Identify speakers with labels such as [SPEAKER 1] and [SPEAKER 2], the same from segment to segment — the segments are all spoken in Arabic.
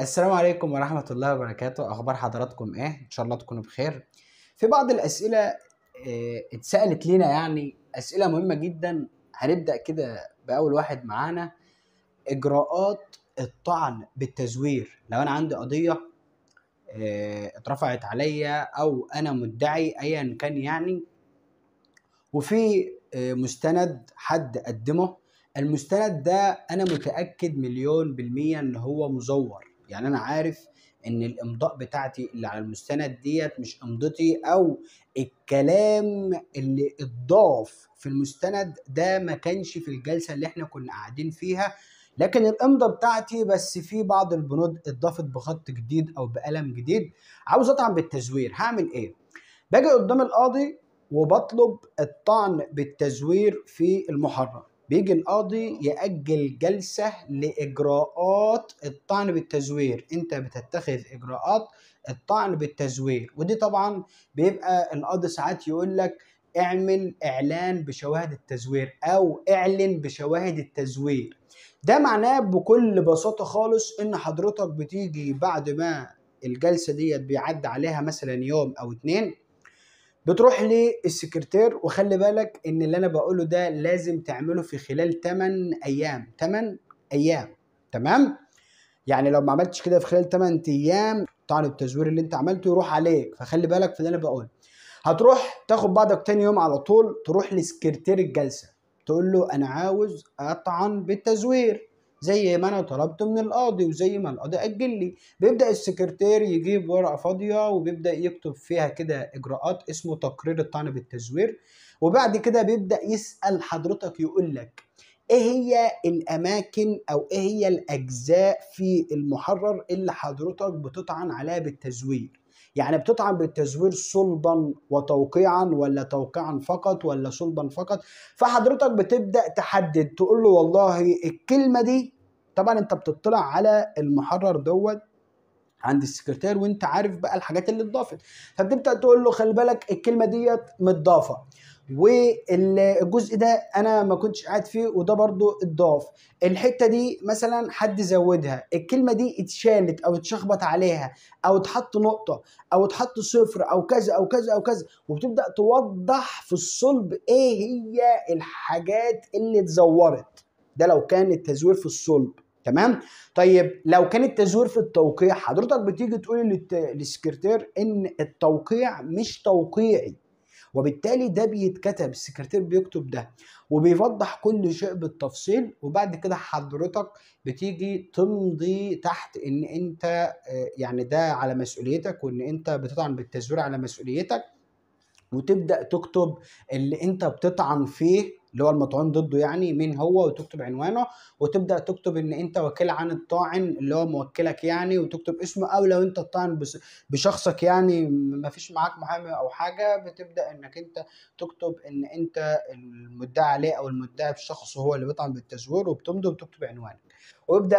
[SPEAKER 1] السلام عليكم ورحمة الله وبركاته أخبار حضراتكم إيه؟ إن شاء الله تكونوا بخير في بعض الأسئلة آه، اتسألت لينا يعني أسئلة مهمة جدا هنبدأ كده بأول واحد معانا إجراءات الطعن بالتزوير لو أنا عندي قضية آه، اترفعت عليا أو أنا مدعي أيا كان يعني وفي آه، مستند حد قدمه المستند ده أنا متأكد مليون بالمية إن هو مزور يعني انا عارف ان الامضاء بتاعتي اللي على المستند ديت مش امضتي او الكلام اللي اتضاف في المستند ده ما كانش في الجلسه اللي احنا كنا قاعدين فيها لكن الامضه بتاعتي بس في بعض البنود اتضافت بخط جديد او بقلم جديد عاوز اطعن بالتزوير هعمل ايه باجي قدام القاضي وبطلب الطعن بالتزوير في المحرر بيجي القاضي يأجل جلسة لإجراءات الطعن بالتزوير أنت بتتخذ إجراءات الطعن بالتزوير ودي طبعا بيبقى القاضي ساعات يقول لك اعمل إعلان بشواهد التزوير أو اعلن بشواهد التزوير ده معناه بكل بساطة خالص إن حضرتك بتيجي بعد ما الجلسة ديت بيعدي عليها مثلا يوم أو اتنين بتروح للسكرتير وخلي بالك ان اللي انا بقوله ده لازم تعمله في خلال 8 ايام 8 ايام تمام يعني لو ما عملتش كده في خلال 8 ايام طعن التزوير اللي انت عملته يروح عليك فخلي بالك في اللي انا بقوله هتروح تاخد بعضك تاني يوم على طول تروح لسكرتير الجلسه تقول له انا عاوز اطعن بالتزوير زي ما انا طلبت من القاضي وزي ما القاضي اجل لي بيبدا السكرتير يجيب ورقه فاضيه وبيبدا يكتب فيها كده اجراءات اسمه تقرير الطعن بالتزوير وبعد كده بيبدا يسال حضرتك يقول لك ايه هي الاماكن او ايه هي الاجزاء في المحرر اللي حضرتك بتطعن عليها بالتزوير يعني بتطعن بالتزوير صلبا وتوقيعا ولا توقيعا فقط ولا صلبا فقط فحضرتك بتبدا تحدد تقول له والله الكلمه دي طبعا انت بتطلع على المحرر دوت عند السكرتير وانت عارف بقى الحاجات اللي اتضافت فبتبدا تقول له خلي بالك الكلمه ديت متضافه والجزء ده انا ما كنتش قاعد فيه وده برضو اتضاف الحته دي مثلا حد زودها الكلمه دي اتشالت او اتشخبط عليها او اتحط نقطه او اتحط صفر او كذا او كذا او كذا وبتبدا توضح في الصلب ايه هي الحاجات اللي اتزورت ده لو كان التزوير في الصلب تمام طيب لو كان التزوير في التوقيع حضرتك بتيجي تقول للسكرتير ان التوقيع مش توقيعي وبالتالي ده بيتكتب السكرتير بيكتب ده وبيوضح كل شيء بالتفصيل وبعد كده حضرتك بتيجي تمضي تحت ان انت آه، يعني ده على مسؤوليتك وان انت بتطعن بالتزوير على مسؤوليتك وتبدا تكتب اللي انت بتطعن فيه اللي هو المطعون ضده يعني مين هو وتكتب عنوانه وتبدا تكتب ان انت وكيل عن الطاعن اللي هو موكلك يعني وتكتب اسمه او لو انت الطاعن بشخصك يعني ما فيش معاك محامي او حاجه بتبدا انك انت تكتب ان انت المدعي عليه او المدعي بشخصه هو اللي بيطعن بالتزوير وبتمضي وبتكتب عنوانك ويبدا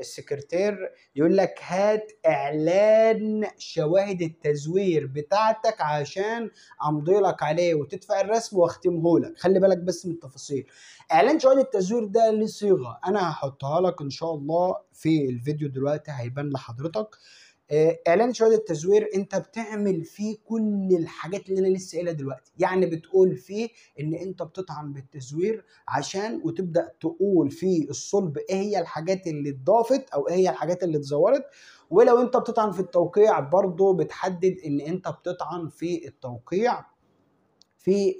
[SPEAKER 1] السكرتير يقول لك هات اعلان شواهد التزوير بتاعتك عشان امضي لك عليه وتدفع الرسم واختمه لك خلي بالك بس اسم التفاصيل اعلان جوائز التزوير ده ليه صيغه انا هحطها لك ان شاء الله في الفيديو دلوقتي هيبان لحضرتك آه، اعلان جوائز التزوير انت بتعمل فيه كل الحاجات اللي انا لسه قايلها دلوقتي يعني بتقول فيه ان انت بتطعن بالتزوير عشان وتبدا تقول في الصلب ايه هي الحاجات اللي اتضافت او ايه هي الحاجات اللي اتزورت ولو انت بتطعن في التوقيع برضه بتحدد ان انت بتطعن في التوقيع في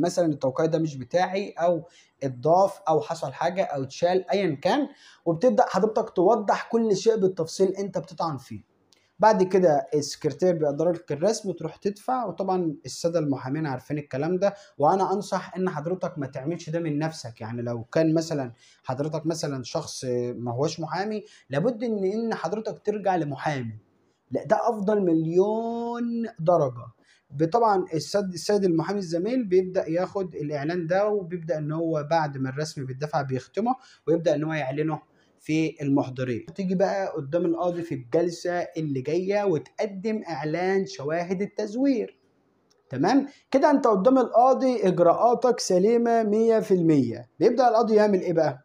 [SPEAKER 1] مثلا التوقيع ده مش بتاعي او اتضاف او حصل حاجه او اتشال ايا كان وبتبدا حضرتك توضح كل شيء بالتفصيل انت بتطعن فيه بعد كده السكرتير بيقدر لك الرسم تروح تدفع وطبعا الساده المحامين عارفين الكلام ده وانا انصح ان حضرتك ما تعملش ده من نفسك يعني لو كان مثلا حضرتك مثلا شخص ما هوش محامي لابد ان ان حضرتك ترجع لمحامي لا ده افضل مليون درجه طبعا السد السيد المحامي الزميل بيبدا ياخد الاعلان ده وبيبدا ان هو بعد ما الرسم بيتدفع بيختمه ويبدا ان هو يعلنه في المحضريه تيجي بقى قدام القاضي في الجلسه اللي جايه وتقدم اعلان شواهد التزوير تمام كده انت قدام القاضي اجراءاتك سليمه 100% بيبدا القاضي يعمل ايه بقى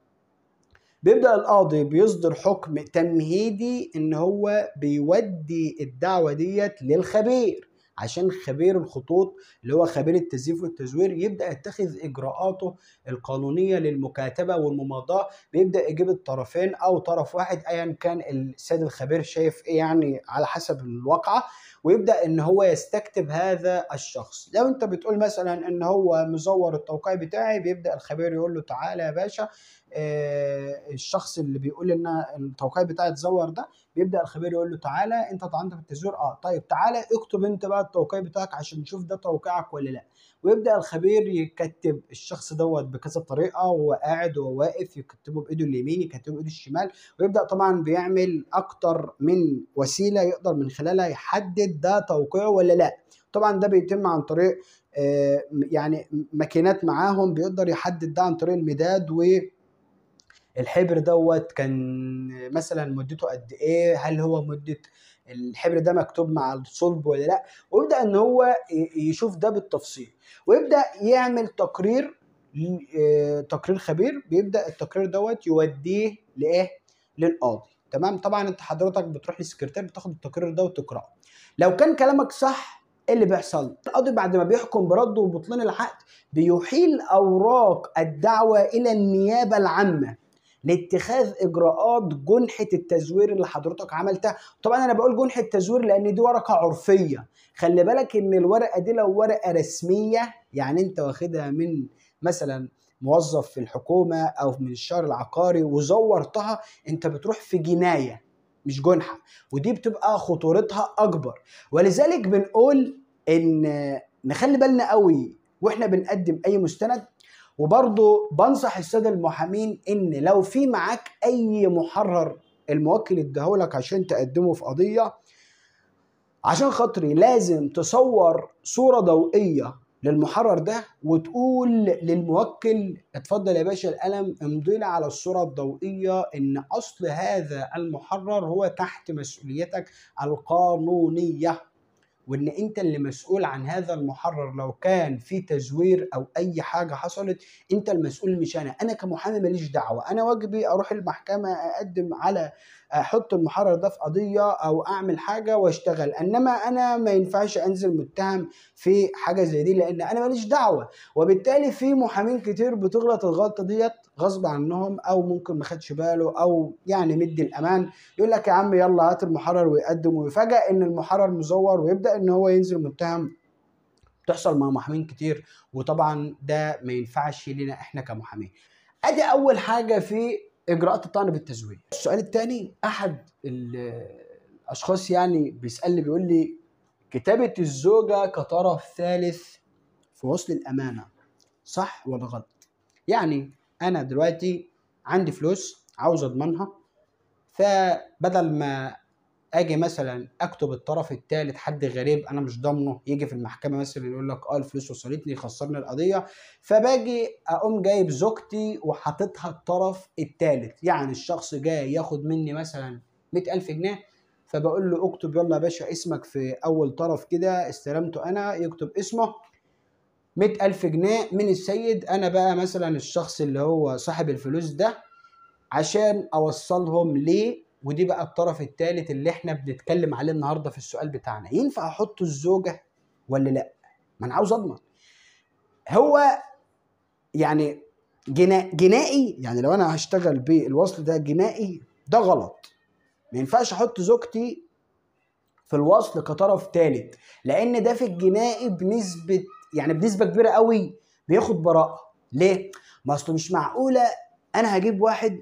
[SPEAKER 1] بيبدا القاضي بيصدر حكم تمهيدي ان هو بيودي الدعوه ديت للخبير عشان خبير الخطوط اللي هو خبير التزييف والتزوير يبدا يتخذ اجراءاته القانونيه للمكاتبه والمماضاه بيبدا يجيب الطرفين او طرف واحد ايا كان السيد الخبير شايف ايه يعني على حسب الواقعه ويبدا ان هو يستكتب هذا الشخص لو انت بتقول مثلا ان هو مزور التوقيع بتاعي بيبدا الخبير يقول له تعالى يا باشا آه، الشخص اللي بيقول ان التوقيع بتاعي اتزور ده بيبدا الخبير يقول له تعالى انت طعنت في التزوير اه طيب تعالى اكتب انت بقى التوقيع بتاعك عشان نشوف ده توقيعك ولا لا ويبدا الخبير يكتب الشخص دوت بكذا طريقه وهو قاعد وهو واقف يكتبه بايده اليمين يكتبه بايده الشمال ويبدا طبعا بيعمل اكتر من وسيله يقدر من خلالها يحدد ده توقيعه ولا لا طبعا ده بيتم عن طريق آه، يعني ماكينات معاهم بيقدر يحدد ده عن طريق المداد و الحبر دوت كان مثلا مدته قد ايه هل هو مده الحبر ده مكتوب مع الصلب ولا لا ويبدا ان هو يشوف ده بالتفصيل ويبدا يعمل تقرير آه، تقرير خبير بيبدا التقرير دوت يوديه لايه للقاضي تمام طبعا انت حضرتك بتروح للسكرتير بتاخد التقرير ده وتقراه لو كان كلامك صح ايه اللي بيحصل القاضي بعد ما بيحكم برد وبطلان العقد بيحيل اوراق الدعوه الى النيابه العامه لاتخاذ اجراءات جنحه التزوير اللي حضرتك عملتها طبعا انا بقول جنحه تزوير لان دي ورقه عرفيه خلي بالك ان الورقه دي لو ورقه رسميه يعني انت واخدها من مثلا موظف في الحكومه او من الشهر العقاري وزورتها انت بتروح في جنايه مش جنحه ودي بتبقى خطورتها اكبر ولذلك بنقول ان نخلي بالنا قوي واحنا بنقدم اي مستند وبرضه بنصح الساده المحامين ان لو في معاك اي محرر الموكل اداهولك عشان تقدمه في قضيه عشان خاطري لازم تصور صوره ضوئيه للمحرر ده وتقول للموكل اتفضل يا باشا القلم امضي لي على الصوره الضوئيه ان اصل هذا المحرر هو تحت مسؤوليتك القانونيه وان انت اللي مسؤول عن هذا المحرر لو كان في تزوير او اي حاجه حصلت انت المسؤول مش انا انا كمحامي ماليش دعوه انا واجبي اروح المحكمه اقدم على احط المحرر ده في قضيه او اعمل حاجه واشتغل انما انا ما ينفعش انزل متهم في حاجه زي دي لان انا ماليش دعوه وبالتالي في محامين كتير بتغلط الغلطه ديت غصب عنهم او ممكن ما خدش باله او يعني مدي الامان يقول لك يا عم يلا هات المحرر ويقدم ويفاجئ ان المحرر مزور ويبدا ان هو ينزل متهم بتحصل مع محامين كتير وطبعا ده ما ينفعش لنا احنا كمحامين ادي اول حاجه في اجراءات الطعن بالتزوير السؤال الثاني احد الاشخاص يعني بيسالني بيقول لي كتابه الزوجه كطرف ثالث في وصل الامانه صح ولا غلط يعني انا دلوقتي عندي فلوس عاوز اضمنها فبدل ما اجي مثلا اكتب الطرف الثالث حد غريب انا مش ضامنه يجي في المحكمه مثلا يقول لك اه الفلوس وصلتني خسرني القضيه فباجي اقوم جايب زوجتي وحاططها الطرف الثالث يعني الشخص جاي ياخد مني مثلا 100000 جنيه فبقول له اكتب يلا يا باشا اسمك في اول طرف كده استلمته انا يكتب اسمه 100000 ألف جنيه من السيد أنا بقى مثلا الشخص اللي هو صاحب الفلوس ده عشان أوصلهم ليه ودي بقى الطرف الثالث اللي احنا بنتكلم عليه النهارده في السؤال بتاعنا ينفع احط الزوجه ولا لا ما انا عاوز اضمن هو يعني جنا... جنائي يعني لو انا هشتغل بالوصل ده جنائي ده غلط ما ينفعش احط زوجتي في الوصل كطرف ثالث لان ده في الجنائي بنسبه يعني بنسبه كبيره قوي بياخد براءه ليه ما اصل مش معقوله انا هجيب واحد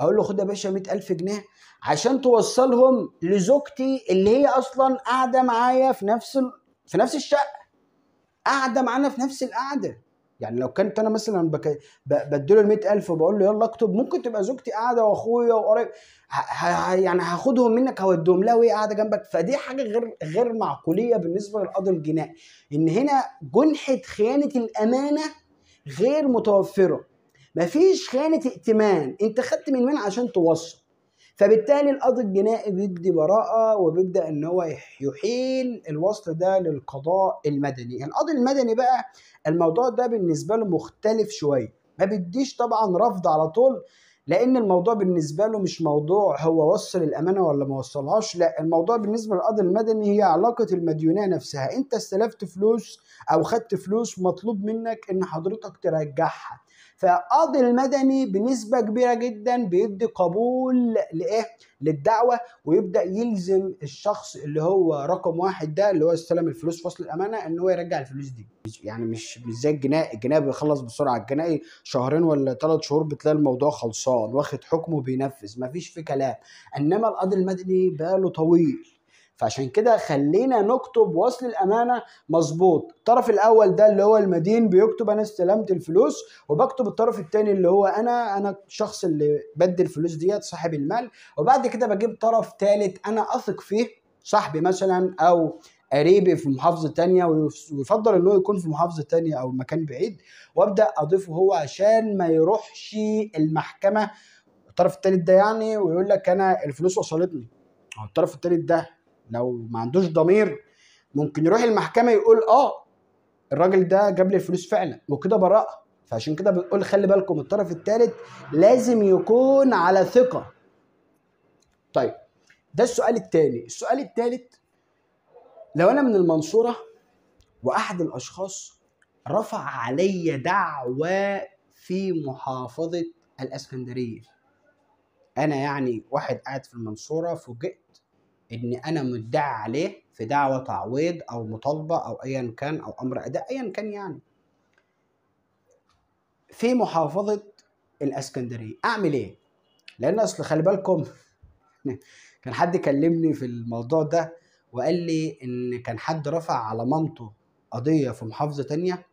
[SPEAKER 1] اقول له خد يا باشا 100000 جنيه عشان توصلهم لزوجتي اللي هي اصلا قاعده معايا في نفس ال... في نفس الشقه قاعده معانا في نفس القعده يعني لو كنت انا مثلا بك... بديله ال 100000 وبقول له يلا اكتب ممكن تبقى زوجتي قاعده واخويا وقريب ه... ه... يعني هاخدهم منك هوديهم لها وهي قاعده جنبك فدي حاجه غير غير معقوليه بالنسبه للقاضي الجنائي ان هنا جنحه خيانه الامانه غير متوفره مفيش خانه ائتمان انت خدت من مين عشان توصل فبالتالي القاضي الجنائي بيدي براءة وبيبدأ إن هو يحيل الوصل ده للقضاء المدني، القاضي المدني بقى الموضوع ده بالنسبة له مختلف شوية، ما بيديش طبعا رفض على طول لأن الموضوع بالنسبة له مش موضوع هو وصل الأمانة ولا ما وصلهاش، لا الموضوع بالنسبة للقاضي المدني هي علاقة المديونية نفسها، أنت استلفت فلوس أو خدت فلوس مطلوب منك إن حضرتك ترجعها، فقاضي المدني بنسبه كبيره جدا بيدي قبول لايه؟ للدعوه ويبدا يلزم الشخص اللي هو رقم واحد ده اللي هو استلم الفلوس في الامانه ان هو يرجع الفلوس دي يعني مش مش زي الجنائي الجنائي بيخلص بسرعه الجنائي شهرين ولا ثلاث شهور بتلاقي الموضوع خلصان واخد حكمه بينفذ مفيش فيه كلام انما القاضي المدني بقاله طويل فعشان كده خلينا نكتب وصل الامانه مظبوط الطرف الاول ده اللي هو المدين بيكتب انا استلمت الفلوس وبكتب الطرف الثاني اللي هو انا انا الشخص اللي بدي الفلوس ديت صاحب المال وبعد كده بجيب طرف ثالث انا اثق فيه صاحبي مثلا او قريبي في محافظة تانية ويفضل انه يكون في محافظة تانية او مكان بعيد وابدأ اضيفه هو عشان ما يروحش المحكمة الطرف التالت ده يعني ويقول لك انا الفلوس وصلتني الطرف التالت ده لو ما عندوش ضمير ممكن يروح المحكمه يقول اه الراجل ده جاب لي الفلوس فعلا وكده براءه فعشان كده بنقول خلي بالكم الطرف الثالث لازم يكون على ثقه طيب ده السؤال الثاني السؤال الثالث لو انا من المنصوره واحد الاشخاص رفع علي دعوى في محافظه الاسكندريه انا يعني واحد قاعد في المنصوره فوجئت ان انا مدعى عليه في دعوه تعويض او مطالبه او ايا كان او امر اداء ايا كان يعني في محافظه الاسكندريه اعمل ايه لان اصل خلي بالكم كان حد كلمني في الموضوع ده وقال لي ان كان حد رفع على مامته قضيه في محافظه تانية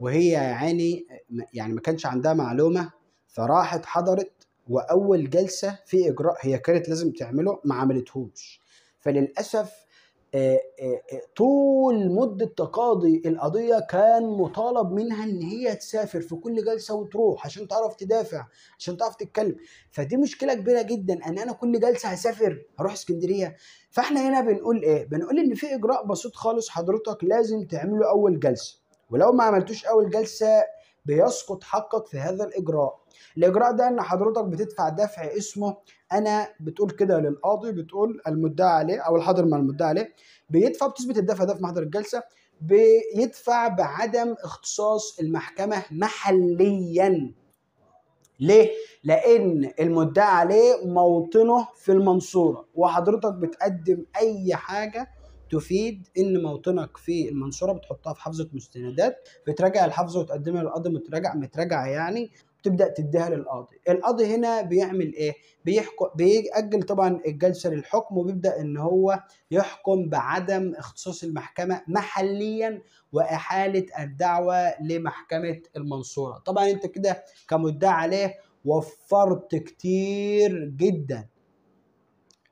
[SPEAKER 1] وهي يعني يعني ما كانش عندها معلومه فراحت حضرت واول جلسه في اجراء هي كانت لازم تعمله ما عملتهوش فللاسف آه، آه، آه، طول مدة تقاضي القضية كان مطالب منها إن هي تسافر في كل جلسة وتروح عشان تعرف تدافع عشان تعرف تتكلم فدي مشكلة كبيرة جدا إن أنا كل جلسة هسافر هروح اسكندرية فإحنا هنا بنقول إيه؟ بنقول إن في إجراء بسيط خالص حضرتك لازم تعمله أول جلسة ولو ما عملتوش أول جلسة بيسقط حقك في هذا الاجراء الاجراء ده ان حضرتك بتدفع دفع اسمه انا بتقول كده للقاضي بتقول المدعي عليه او الحاضر مع المدعي عليه بيدفع بتثبت الدفع ده في محضر الجلسه بيدفع بعدم اختصاص المحكمه محليا ليه؟ لأن المدعي عليه موطنه في المنصورة وحضرتك بتقدم أي حاجة تفيد ان موطنك في المنصوره بتحطها في حافظه مستندات بتراجع الحافظه وتقدمها للقاضي متراجع متراجعه يعني تبدا تديها للقاضي القاضي هنا بيعمل ايه بيحكم بيأجل طبعا الجلسه للحكم وبيبدا ان هو يحكم بعدم اختصاص المحكمه محليا واحاله الدعوه لمحكمه المنصوره طبعا انت كده كمدعي عليه وفرت كتير جدا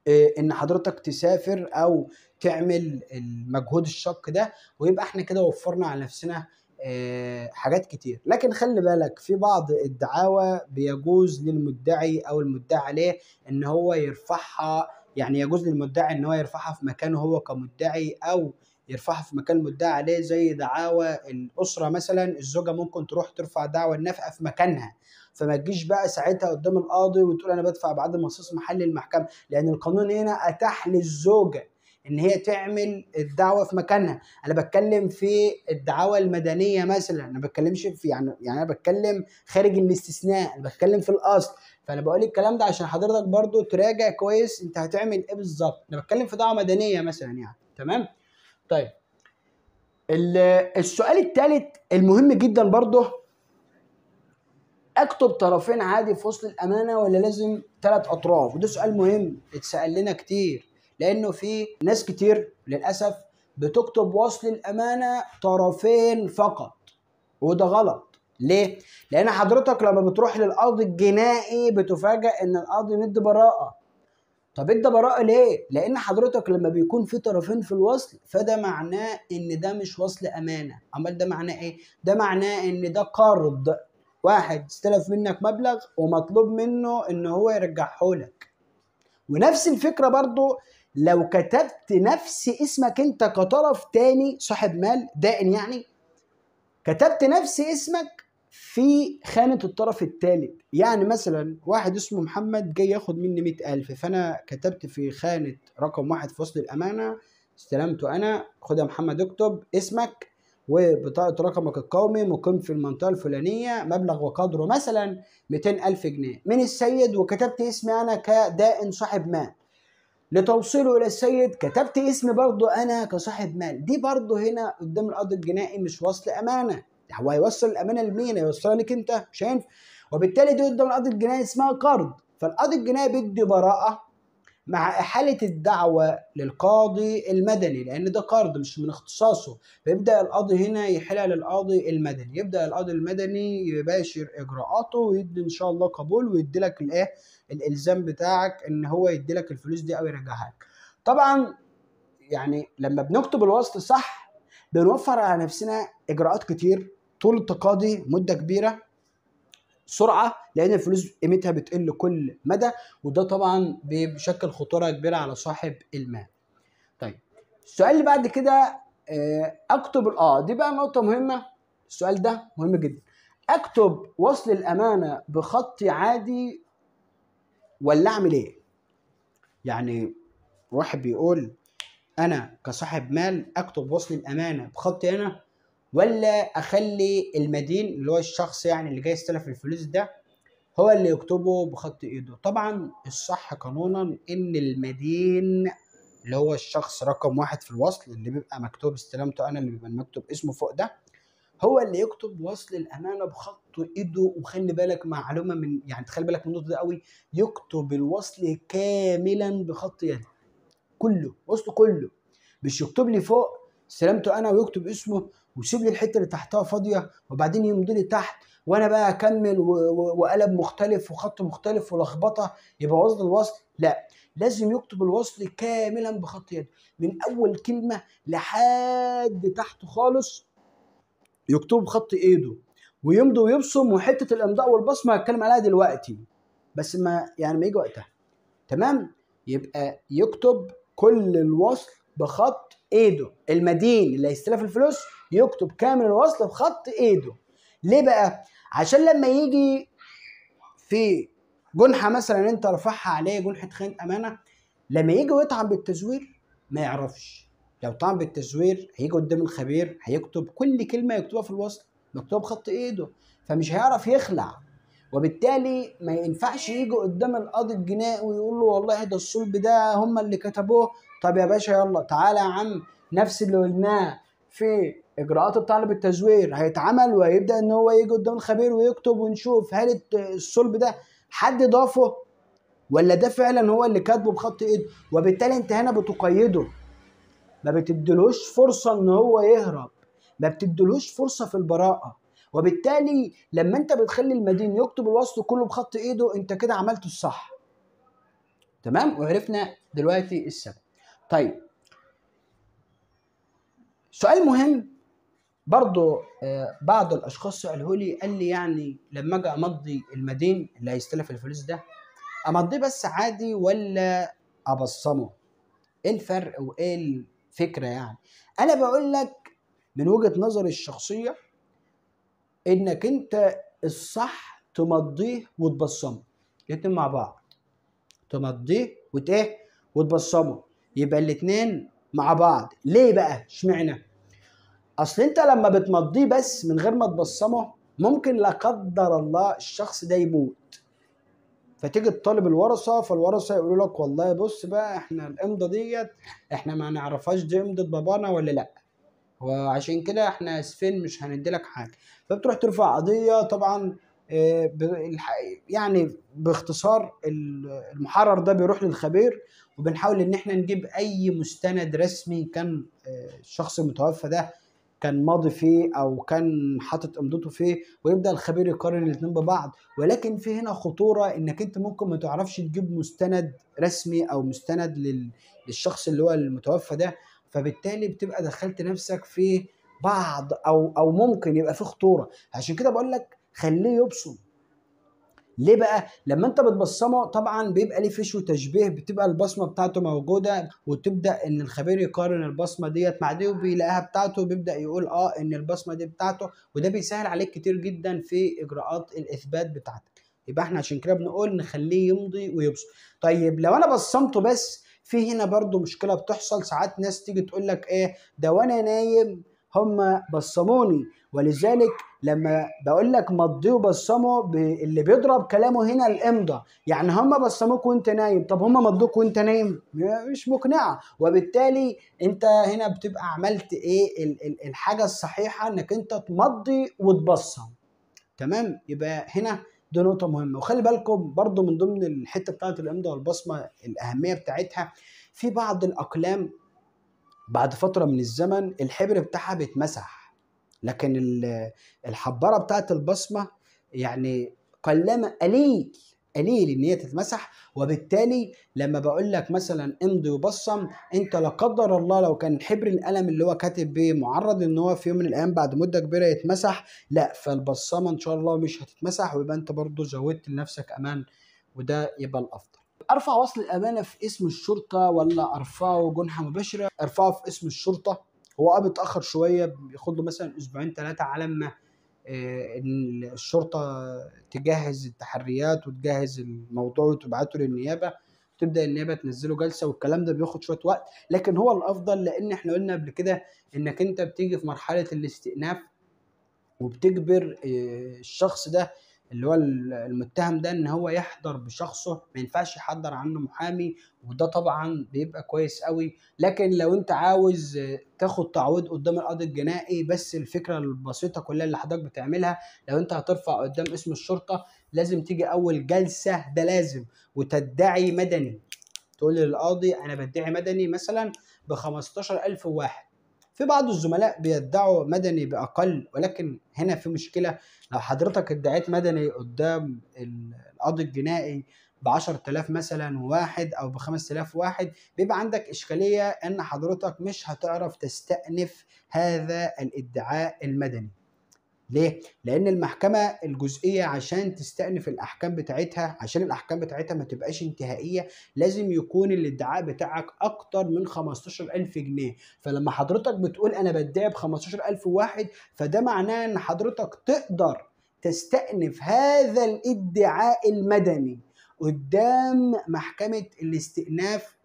[SPEAKER 1] آه، ان حضرتك تسافر او تعمل المجهود الشق ده ويبقى احنا كده وفرنا على نفسنا آه، حاجات كتير لكن خلي بالك في بعض الدعاوى بيجوز للمدعي او المدعى عليه ان هو يرفعها يعني يجوز للمدعي ان هو يرفعها في مكانه هو كمدعي او يرفعها في مكان المدعي عليه زي دعاوى الاسره مثلا الزوجه ممكن تروح ترفع دعوى النفقه في مكانها فما تجيش بقى ساعتها قدام القاضي وتقول انا بدفع بعد مصاص محل المحكمه لان القانون هنا اتاح للزوجه ان هي تعمل الدعوه في مكانها انا بتكلم في الدعوه المدنيه مثلا انا بتكلمش في يعني يعني انا بتكلم خارج الاستثناء انا بتكلم في الاصل فانا بقول الكلام ده عشان حضرتك برضو تراجع كويس انت هتعمل ايه بالظبط انا بتكلم في دعوه مدنيه مثلا يعني تمام طيب السؤال الثالث المهم جدا برضه اكتب طرفين عادي في وصل الامانه ولا لازم ثلاث اطراف وده سؤال مهم اتسال لنا كتير لانه في ناس كتير للاسف بتكتب وصل الامانه طرفين فقط وده غلط ليه؟ لان حضرتك لما بتروح للقاضي الجنائي بتفاجئ ان القاضي مد براءه طب ادى براءه ليه؟ لان حضرتك لما بيكون في طرفين في الوصل فده معناه ان ده مش وصل امانه امال ده معناه ايه؟ ده معناه ان ده قرض واحد استلف منك مبلغ ومطلوب منه ان هو يرجعه لك ونفس الفكره برضو لو كتبت نفس اسمك انت كطرف تاني صاحب مال دائن يعني كتبت نفس اسمك في خانة الطرف الثالث يعني مثلا واحد اسمه محمد جاي ياخد مني مئة ألف فأنا كتبت في خانة رقم واحد في وسط الأمانة استلمته أنا خد يا محمد اكتب اسمك وبطاقه رقمك القومي مقيم في المنطقه الفلانيه مبلغ وقدره مثلا 200000 جنيه من السيد وكتبت اسمي انا كدائن صاحب مال لتوصيله الى السيد كتبت اسمي برضه انا كصاحب مال دي برضه هنا قدام القاضي الجنائي مش وصل امانه هو هيوصل الامانه لمين هيوصلها لك انت مش هينفع وبالتالي دي قدام القاضي الجنائي اسمها قرض فالقاضي الجنائي بيدي براءه مع إحالة الدعوة للقاضي المدني لأن ده قرض مش من اختصاصه فيبدأ القاضي هنا يحلها للقاضي المدني يبدأ القاضي المدني يباشر إجراءاته ويدي إن شاء الله قبول ويدي لك الإيه الإلزام بتاعك إن هو يدي لك الفلوس دي أو يرجعها لك طبعا يعني لما بنكتب الوسط صح بنوفر على نفسنا إجراءات كتير طول التقاضي مدة كبيرة سرعه لان الفلوس قيمتها بتقل كل مدى وده طبعا بيشكل خطوره كبيره على صاحب المال. طيب السؤال اللي بعد كده آه، اكتب اه دي بقى نقطه مهمه السؤال ده مهم جدا. اكتب وصل الامانه بخط عادي ولا اعمل ايه؟ يعني واحد بيقول انا كصاحب مال اكتب وصل الامانه بخطي انا ولا اخلي المدين اللي هو الشخص يعني اللي جاي يستلف الفلوس ده هو اللي يكتبه بخط ايده طبعا الصح قانونا ان المدين اللي هو الشخص رقم واحد في الوصل اللي بيبقى مكتوب استلامته انا اللي بيبقى مكتوب اسمه فوق ده هو اللي يكتب وصل الامانه بخط ايده وخلي بالك معلومه من يعني تخلي بالك من النقطه دي قوي يكتب الوصل كاملا بخط يده كله وصله كله مش يكتب لي فوق استلامته انا ويكتب اسمه وسيب لي الحته اللي تحتها فاضيه وبعدين يمضي لي تحت وانا بقى اكمل وقلب مختلف وخط مختلف ولخبطه يبوظ لي الوصل لا لازم يكتب الوصل كاملا بخط يد من اول كلمه لحد تحته خالص يكتبه بخط ايده ويمضي ويبصم وحته الامضاء والبصمه هتكلم عليها دلوقتي بس ما يعني ما يجي وقتها تمام يبقى يكتب كل الوصل بخط ايده المدين اللي هيستلف الفلوس يكتب كامل الوصل بخط ايده ليه بقى عشان لما يجي في جنحه مثلا انت رفعها عليه جنحه خان امانه لما يجي ويطعن بالتزوير ما يعرفش لو طعن بالتزوير هيجي قدام الخبير هيكتب كل كلمه يكتبها في الوصل مكتوبه بخط ايده فمش هيعرف يخلع وبالتالي ما ينفعش يجي قدام القاضي الجنائي ويقول له والله ده الصلب ده هم اللي كتبوه طب يا باشا يلا تعالى يا عم نفس اللي قلناه في اجراءات الطعن بالتزوير هيتعمل وهيبدا ان هو يجي قدام الخبير ويكتب ونشوف هل الصلب ده حد ضافه ولا ده فعلا هو اللي كاتبه بخط ايده وبالتالي انت هنا بتقيده ما بتديلهوش فرصه ان هو يهرب ما بتديلهوش فرصه في البراءه وبالتالي لما انت بتخلي المدين يكتب الوصف كله بخط ايده انت كده عملته الصح تمام وعرفنا دلوقتي السبب طيب سؤال مهم برضه آه، بعض الاشخاص سالوه لي قال لي يعني لما اجي امضي المدين اللي هيستلف الفلوس ده امضيه بس عادي ولا ابصمه ايه الفرق وايه الفكره يعني انا بقول لك من وجهه نظري الشخصيه انك انت الصح تمضيه وتبصمه الاتنين مع بعض تمضيه وتايه وتبصمه يبقى الاتنين مع بعض ليه بقى اشمعنى اصل انت لما بتمضيه بس من غير ما تبصمه ممكن لا قدر الله الشخص ده يموت فتيجي تطالب الورثه فالورثه يقولوا لك والله بص بقى احنا الامضه ديت احنا ما نعرفهاش دي امضه بابانا ولا لا وعشان كده احنا اسفين مش هندي لك حاجه فبتروح ترفع قضيه طبعا آه، يعني باختصار المحرر ده بيروح للخبير وبنحاول ان احنا نجيب اي مستند رسمي كان آه، الشخص المتوفى ده كان ماضي فيه او كان حاطط امضته فيه ويبدا الخبير يقارن الاثنين ببعض ولكن في هنا خطوره انك انت ممكن ما تعرفش تجيب مستند رسمي او مستند للشخص اللي هو المتوفى ده فبالتالي بتبقى دخلت نفسك في بعض او او ممكن يبقى في خطوره عشان كده بقول لك خليه يبصم ليه بقى لما انت بتبصمه طبعا بيبقى ليه فيش وتشبيه بتبقى البصمه بتاعته موجوده وتبدا ان الخبير يقارن البصمه ديت مع دي وبيلاقيها بتاعته وبيبدا يقول اه ان البصمه دي بتاعته وده بيسهل عليك كتير جدا في اجراءات الاثبات بتاعتك يبقى احنا عشان كده بنقول نخليه يمضي ويبصم طيب لو انا بصمته بس في هنا برضو مشكله بتحصل ساعات ناس تيجي تقول لك ايه ده وانا نايم هم بصموني ولذلك لما بقول لك مضيه وبصمه ب... اللي بيضرب كلامه هنا الامضه يعني هم بصموك وانت نايم طب هم مضوك وانت نايم مش مقنعه وبالتالي انت هنا بتبقى عملت ايه ال... ال... الحاجه الصحيحه انك انت تمضي وتبصم تمام يبقى هنا دي نقطه مهمه وخلي بالكم برضو من ضمن الحته بتاعت الامضه والبصمه الاهميه بتاعتها في بعض الاقلام بعد فتره من الزمن الحبر بتاعها بيتمسح لكن الحباره بتاعت البصمه يعني قلما قليل قليل ان هي تتمسح وبالتالي لما بقول لك مثلا امضي وبصم انت لا قدر الله لو كان حبر القلم اللي هو كاتب بيه معرض ان هو في يوم من الايام بعد مده كبيره يتمسح لا فالبصمه ان شاء الله مش هتتمسح ويبقى انت برضه زودت لنفسك امان وده يبقى الافضل ارفع وصل الامانه في اسم الشرطه ولا ارفعه جنحه مباشره ارفعه في اسم الشرطه هو اه بيتاخر شويه بياخد له مثلا اسبوعين ثلاثه على ما آه، الشرطه تجهز التحريات وتجهز الموضوع وتبعته للنيابه تبدا النيابه تنزله جلسه والكلام ده بياخد شويه وقت لكن هو الافضل لان احنا قلنا قبل كده انك انت بتيجي في مرحله الاستئناف وبتجبر آه، الشخص ده اللي هو المتهم ده ان هو يحضر بشخصه ما ينفعش يحضر عنه محامي وده طبعا بيبقى كويس قوي لكن لو انت عاوز تاخد تعويض قدام القاضي الجنائي بس الفكره البسيطه كلها اللي حضرتك بتعملها لو انت هترفع قدام اسم الشرطه لازم تيجي اول جلسه ده لازم وتدعي مدني تقول للقاضي انا بدعي مدني مثلا ب 15000 واحد في بعض الزملاء بيدعوا مدني باقل ولكن هنا في مشكله لو حضرتك ادعيت مدني قدام القاضي الجنائي ب 10000 مثلا واحد او ب 5000 واحد بيبقى عندك اشكاليه ان حضرتك مش هتعرف تستأنف هذا الادعاء المدني ليه؟ لأن المحكمة الجزئية عشان تستأنف الأحكام بتاعتها عشان الأحكام بتاعتها ما تبقاش انتهائية لازم يكون الادعاء بتاعك أكتر من 15000 جنيه فلما حضرتك بتقول أنا بدعي ب 15000 واحد فده معناه إن حضرتك تقدر تستأنف هذا الادعاء المدني قدام محكمة الاستئناف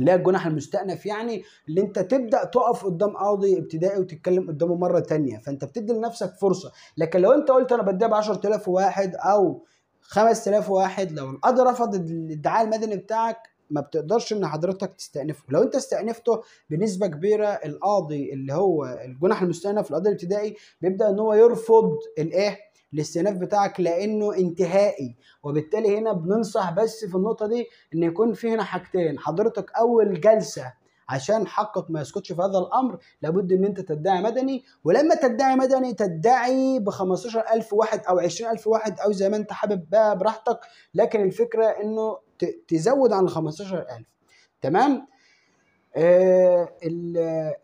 [SPEAKER 1] اللي هي الجناح المستأنف يعني اللي انت تبدا تقف قدام قاضي ابتدائي وتتكلم قدامه مره تانية فانت بتدي لنفسك فرصه لكن لو انت قلت انا بديها ب 10000 واحد او 5000 واحد لو القاضي رفض الادعاء المدني بتاعك ما بتقدرش ان حضرتك تستأنفه لو انت استأنفته بنسبه كبيره القاضي اللي هو الجناح المستأنف القاضي الابتدائي بيبدا ان هو يرفض الايه للسناف بتاعك لانه انتهائي وبالتالي هنا بننصح بس في النقطه دي ان يكون في هنا حاجتين حضرتك اول جلسه عشان حقك ما يسكتش في هذا الامر لابد ان انت تدعي مدني ولما تدعي مدني تدعي ب 15000 واحد او 20000 واحد او زي ما انت حابب بقى براحتك لكن الفكره انه تزود عن ال 15000 تمام آه،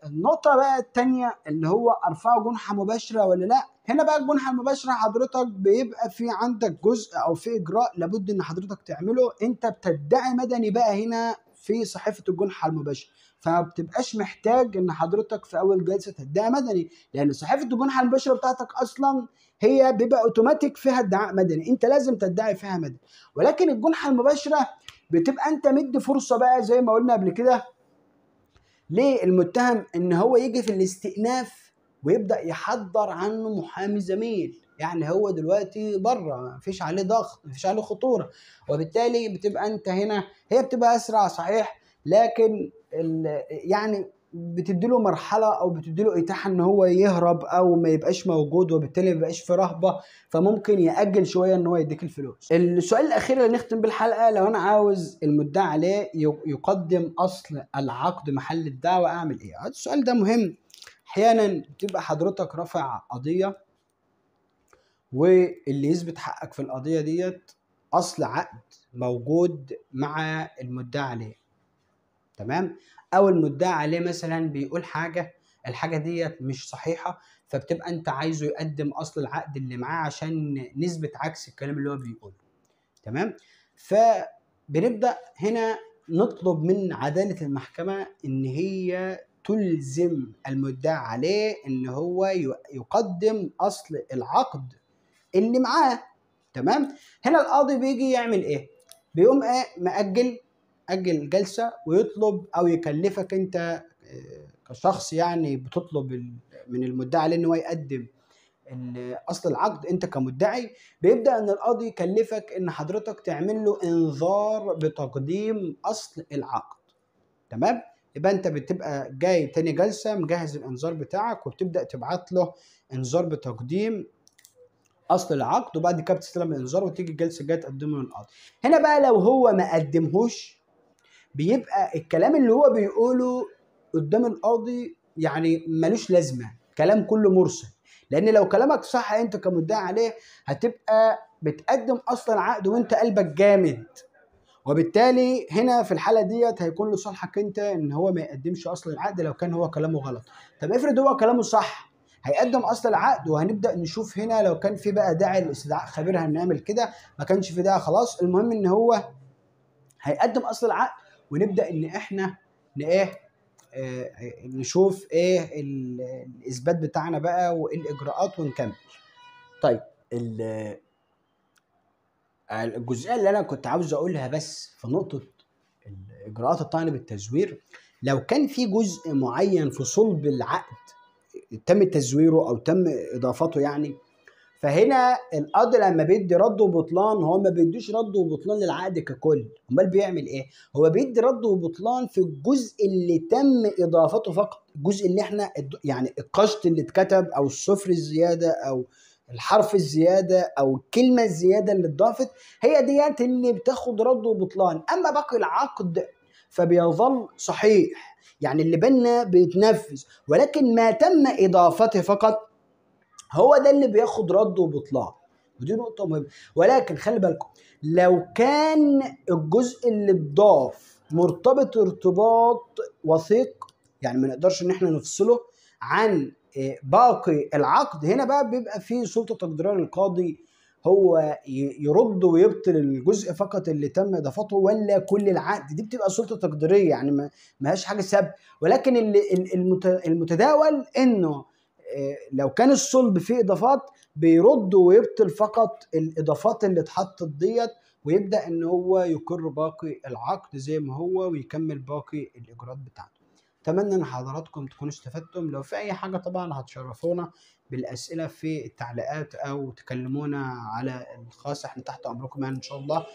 [SPEAKER 1] النقطة بقى التانية اللي هو أرفعه جنحة مباشرة ولا لأ هنا بقى الجنحة المباشرة حضرتك بيبقى في عندك جزء أو في إجراء لابد إن حضرتك تعمله أنت بتدعي مدني بقى هنا في صحيفة الجنحة المباشرة فما بتبقاش محتاج ان حضرتك في اول جلسه تدعي مدني لان صحيفه الجنحه المباشره بتاعتك اصلا هي بيبقى اوتوماتيك فيها ادعاء مدني انت لازم تدعي فيها مدني ولكن الجنحه المباشره بتبقى انت مدي فرصه بقى زي ما قلنا قبل كده للمتهم ان هو يجي في الاستئناف ويبدا يحضر عنه محامي زميل يعني هو دلوقتي بره مفيش عليه ضغط مفيش عليه خطوره وبالتالي بتبقى انت هنا هي بتبقى اسرع صحيح لكن يعني بتدي له مرحله او بتدي له اتاحه ان هو يهرب او ما يبقاش موجود وبالتالي ما يبقاش في رهبه فممكن ياجل شويه ان هو يديك الفلوس. السؤال الاخير اللي نختم بالحلقه الحلقه لو انا عاوز المدعي عليه يقدم اصل العقد محل الدعوه اعمل ايه؟ السؤال ده مهم احيانا بتبقى حضرتك رافع قضيه واللي يثبت حقك في القضيه ديت اصل عقد موجود مع المدعي عليه. تمام؟ او المدعي عليه مثلا بيقول حاجه الحاجه ديت مش صحيحه فبتبقى انت عايزه يقدم اصل العقد اللي معاه عشان نسبه عكس الكلام اللي هو بيقوله تمام فبنبدا هنا نطلب من عداله المحكمه ان هي تلزم المدعي عليه ان هو يقدم اصل العقد اللي معاه تمام هنا القاضي بيجي يعمل ايه بيقوم ايه مأجل اجل جلسة ويطلب او يكلفك انت آه، كشخص يعني بتطلب من المدعي عليه ان هو يقدم اصل العقد انت كمدعي بيبدا ان القاضي يكلفك ان حضرتك تعمل له انذار بتقديم اصل العقد تمام يبقى انت بتبقى جاي تاني جلسه مجهز الانذار بتاعك وبتبدا تبعت له انذار بتقديم اصل العقد وبعد كده بتستلم الانذار وتيجي الجلسه الجايه تقدمه للقاضي هنا بقى لو هو ما قدمهوش بيبقى الكلام اللي هو بيقوله قدام القاضي يعني ملوش لازمه كلام كله مرسل لان لو كلامك صح انت كمدعي عليه هتبقى بتقدم اصلا عقد وانت قلبك جامد وبالتالي هنا في الحاله ديت هيكون لصالحك انت ان هو ما يقدمش اصلا العقد لو كان هو كلامه غلط طب افرض هو كلامه صح هيقدم اصل العقد وهنبدا نشوف هنا لو كان في بقى داعي لاستدعاء انه يعمل كده ما كانش في داعي خلاص المهم ان هو هيقدم اصل العقد ونبدا ان احنا ايه آه، نشوف ايه الاثبات بتاعنا بقى والاجراءات ونكمل طيب الجزئيه اللي انا كنت عاوز اقولها بس في نقطه اجراءات الطعن بالتزوير لو كان في جزء معين في صلب العقد تم تزويره او تم اضافته يعني فهنا القاضي لما بيدي رد وبطلان هو ما بيديش رد وبطلان للعقد ككل امال بيعمل ايه هو بيدي رد وبطلان في الجزء اللي تم اضافته فقط الجزء اللي احنا يعني القشط اللي اتكتب او الصفر الزياده او الحرف الزياده او الكلمه الزياده اللي اتضافت هي ديت اللي بتاخد رد وبطلان اما باقي العقد فبيظل صحيح يعني اللي بنا بيتنفذ ولكن ما تم اضافته فقط هو ده اللي بياخد رد وبيطلع ودي نقطه مهمه ولكن خلي بالكم لو كان الجزء اللي اتضاف مرتبط ارتباط وثيق يعني ما نقدرش ان احنا نفصله عن آه، باقي العقد هنا بقى بيبقى في سلطه تقديريه للقاضي هو يرد ويبطل الجزء فقط اللي تم اضافته ولا كل العقد دي بتبقى سلطه تقديريه يعني ما هياش حاجه سابقه ولكن المتداول انه آه، لو كان الصلب فيه اضافات بيرد ويبطل فقط الاضافات اللي اتحطت ديت ويبدا ان هو يقر باقي العقد زي ما هو ويكمل باقي الاجراءات بتاعته اتمنى ان حضراتكم تكونوا استفدتم لو في اي حاجه طبعا هتشرفونا بالاسئله في التعليقات او تكلمونا على الخاص احنا تحت امركم يعني ان شاء الله